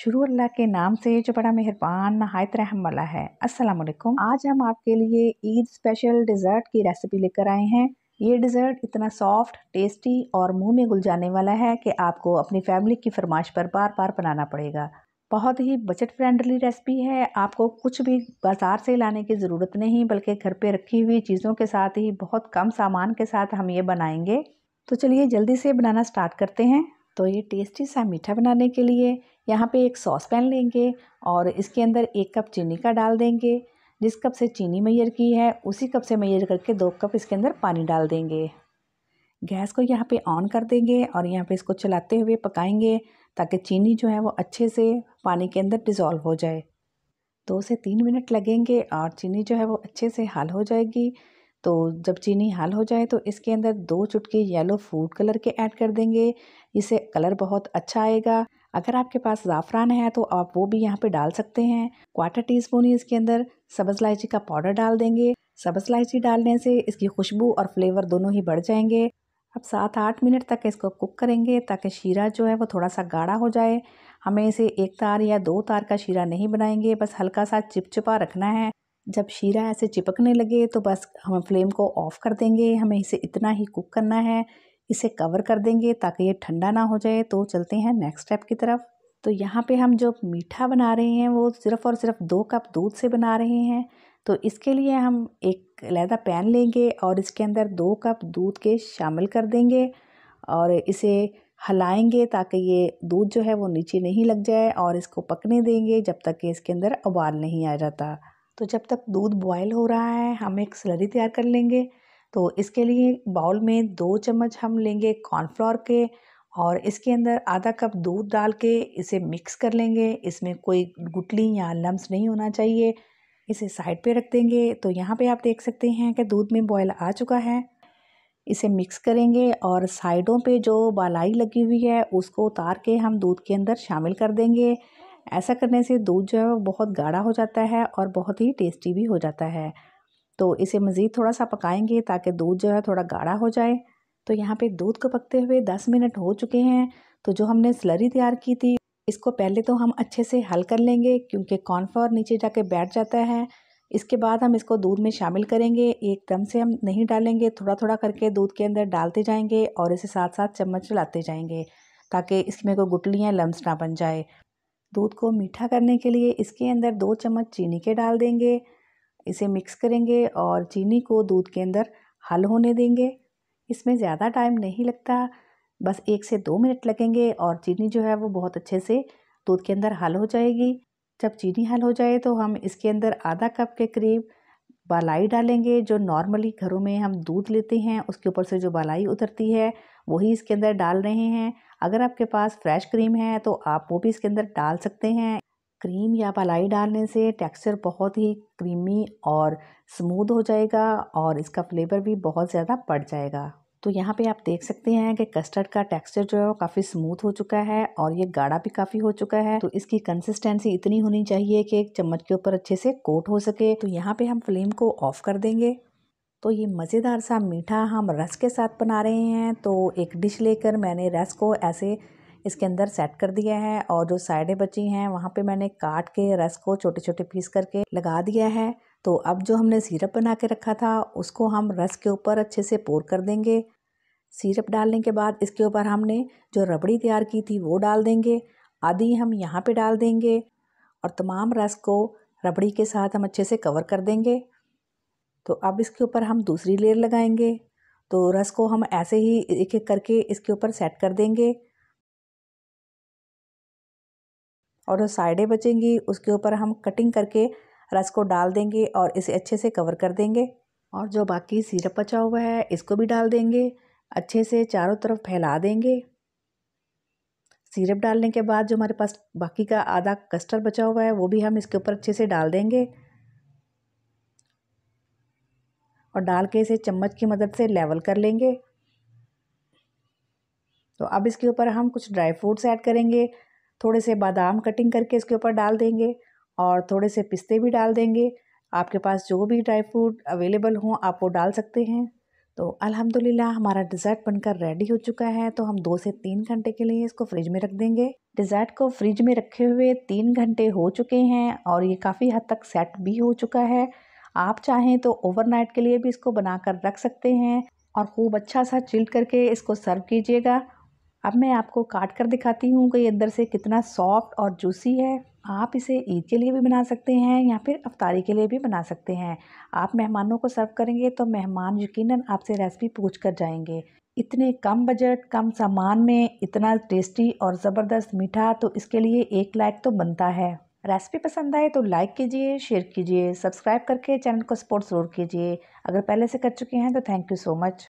शुरू अल्लाह के नाम से जो बड़ा मेहरबान नहायत रहम वाला है अस्सलाम वालेकुम आज हम आपके लिए ईद स्पेशल डिज़र्ट की रेसिपी लेकर आए हैं ये डिज़र्ट इतना सॉफ्ट टेस्टी और मुंह में गुल जाने वाला है कि आपको अपनी फैमिली की फरमाइश पर बार बार बनाना पड़ेगा बहुत ही बजट फ्रेंडली रेसिपी है आपको कुछ भी बाज़ार से लाने की ज़रूरत नहीं बल्कि घर पर रखी हुई चीज़ों के साथ ही बहुत कम सामान के साथ हम ये बनाएंगे तो चलिए जल्दी से बनाना स्टार्ट करते हैं तो ये टेस्टी सा मीठा बनाने के लिए यहाँ पे एक सॉस पैन लेंगे और इसके अंदर एक कप चीनी का डाल देंगे जिस कप से चीनी मैयर की है उसी कप से मैयर करके दो कप इसके अंदर पानी डाल देंगे गैस को यहाँ पे ऑन कर देंगे और यहाँ पे इसको चलाते हुए पकाएंगे ताकि चीनी जो है वो अच्छे से पानी के अंदर डिज़ोल्व हो जाए दो से तीन मिनट लगेंगे और चीनी जो है वो अच्छे से हल हो जाएगी तो जब चीनी हाल हो जाए तो इसके अंदर दो चुटकी येलो फूड कलर के ऐड कर देंगे इससे कलर बहुत अच्छा आएगा अगर आपके पास ज़ाफ़रान है तो आप वो भी यहाँ पे डाल सकते हैं क्वार्टर टी स्पून ही इसके अंदर सब्ज़ इलायची का पाउडर डाल देंगे सब्ज़ इलायची डालने से इसकी खुशबू और फ्लेवर दोनों ही बढ़ जाएंगे अब सात आठ मिनट तक इसको कुक करेंगे ताकि शीरा जो है वो थोड़ा सा गाढ़ा हो जाए हमें इसे एक तार या दो तार का शीरा नहीं बनाएंगे बस हल्का सा चिपचिपा रखना है जब शीरा ऐसे चिपकने लगे तो बस हम फ्लेम को ऑफ़ कर देंगे हमें इसे इतना ही कुक करना है इसे कवर कर देंगे ताकि ये ठंडा ना हो जाए तो चलते हैं नेक्स्ट स्टेप की तरफ तो यहाँ पे हम जो मीठा बना रहे हैं वो सिर्फ़ और सिर्फ दो कप दूध से बना रहे हैं तो इसके लिए हम एक लहदा पैन लेंगे और इसके अंदर दो कप दूध के शामिल कर देंगे और इसे हलाएंगे ताकि ये दूध जो है वो नीचे नहीं लग जाए और इसको पकने देंगे जब तक कि इसके अंदर उबाल नहीं आ जाता तो जब तक दूध बॉयल हो रहा है हम एक स्लरी तैयार कर लेंगे तो इसके लिए बाउल में दो चम्मच हम लेंगे कॉर्नफ्लोर के और इसके अंदर आधा कप दूध डाल के इसे मिक्स कर लेंगे इसमें कोई गुटली या लम्स नहीं होना चाहिए इसे साइड पे रख देंगे तो यहाँ पे आप देख सकते हैं कि दूध में बॉयल आ चुका है इसे मिक्स करेंगे और साइडों पे जो बालाई लगी हुई है उसको उतार के हम दूध के अंदर शामिल कर देंगे ऐसा करने से दूध जो है वो बहुत गाढ़ा हो जाता है और बहुत ही टेस्टी भी हो जाता है तो इसे मज़ीद थोड़ा सा पकाएंगे ताकि दूध जो है थोड़ा गाढ़ा हो जाए तो यहाँ पे दूध को पकते हुए 10 मिनट हो चुके हैं तो जो हमने स्लरी तैयार की थी इसको पहले तो हम अच्छे से हल कर लेंगे क्योंकि कॉर्नफ्लॉर नीचे जाके बैठ जाता है इसके बाद हम इसको दूध में शामिल करेंगे एकदम से हम नहीं डालेंगे थोड़ा थोड़ा करके दूध के अंदर डालते जाएंगे और इसे साथ साथ चम्मच चलाते जाएंगे ताकि इसमें कोई गुटलियाँ लम्स ना बन जाए दूध को मीठा करने के लिए इसके अंदर दो चम्मच चीनी के डाल देंगे इसे मिक्स करेंगे और चीनी को दूध के अंदर हल होने देंगे इसमें ज़्यादा टाइम नहीं लगता बस एक से दो मिनट लगेंगे और चीनी जो है वो बहुत अच्छे से दूध के अंदर हल हो जाएगी जब चीनी हल हो जाए तो हम इसके अंदर आधा कप के करीब बालाई डालेंगे जो नॉर्मली घरों में हम दूध लेते हैं उसके ऊपर से जो बालाई उतरती है वही इसके अंदर डाल रहे हैं अगर आपके पास फ्रेश क्रीम है तो आप वो भी इसके अंदर डाल सकते हैं क्रीम या पलाई डालने से टेक्सचर बहुत ही क्रीमी और स्मूद हो जाएगा और इसका फ्लेवर भी बहुत ज़्यादा बढ़ जाएगा तो यहाँ पे आप देख सकते हैं कि कस्टर्ड का टेक्सचर जो है वो काफ़ी स्मूथ हो चुका है और ये गाढ़ा भी काफ़ी हो चुका है तो इसकी कंसिस्टेंसी इतनी होनी चाहिए कि एक चम्मच के ऊपर अच्छे से कोट हो सके तो यहाँ पे हम फ्लेम को ऑफ कर देंगे तो ये मज़ेदार सा मीठा हम रस के साथ बना रहे हैं तो एक डिश लेकर मैंने रस को ऐसे इसके अंदर सेट कर दिया है और जो साइडें बची हैं वहाँ पे मैंने काट के रस को छोटे छोटे पीस करके लगा दिया है तो अब जो हमने सिरप बना के रखा था उसको हम रस के ऊपर अच्छे से पोर कर देंगे सिरप डालने के बाद इसके ऊपर हमने जो रबड़ी तैयार की थी वो डाल देंगे आदि हम यहाँ पर डाल देंगे और तमाम रस को रबड़ी के साथ हम अच्छे से कवर कर देंगे तो अब इसके ऊपर हम दूसरी लेयर लगाएंगे तो रस को हम ऐसे ही एक एक करके इसके ऊपर सेट कर देंगे और जो साइडें बचेंगी उसके ऊपर हम कटिंग करके रस को डाल देंगे और इसे अच्छे से कवर कर देंगे और जो बाकी सिरप बचा हुआ है इसको भी डाल देंगे अच्छे से चारों तरफ फैला देंगे सिरप डालने के बाद जो हमारे पास बाकी का आधा कस्टर्ड बचा हुआ है वो भी हम इसके ऊपर अच्छे से डाल देंगे और डाल के इसे चम्मच की मदद से लेवल कर लेंगे तो अब इसके ऊपर हम कुछ ड्राई फ्रूट्स ऐड करेंगे थोड़े से बादाम कटिंग करके इसके ऊपर डाल देंगे और थोड़े से पिस्ते भी डाल देंगे आपके पास जो भी ड्राई फ्रूट अवेलेबल हों आप वो डाल सकते हैं तो अल्हम्दुलिल्लाह हमारा डिज़र्ट बनकर रेडी हो चुका है तो हम दो से तीन घंटे के लिए इसको फ्रिज में रख देंगे डिज़र्ट को फ्रिज में रखे हुए तीन घंटे हो चुके हैं और ये काफ़ी हद तक सेट भी हो चुका है आप चाहें तो ओवरनाइट के लिए भी इसको बनाकर रख सकते हैं और खूब अच्छा सा चिल्ड करके इसको सर्व कीजिएगा अब मैं आपको काट कर दिखाती हूँ कि अंदर से कितना सॉफ्ट और जूसी है आप इसे ईद के लिए भी बना सकते हैं या फिर अफ्तारी के लिए भी बना सकते हैं आप मेहमानों को सर्व करेंगे तो मेहमान यकीनन आपसे रेसिपी पूछ कर जाएंगे इतने कम बजट कम सामान में इतना टेस्टी और ज़बरदस्त मीठा तो इसके लिए एक लाइक तो बनता है रेसिपी पसंद आए तो लाइक कीजिए शेयर कीजिए सब्सक्राइब करके चैनल को सपोर्ट ज़रूर कीजिए अगर पहले से कर चुके हैं तो थैंक यू सो मच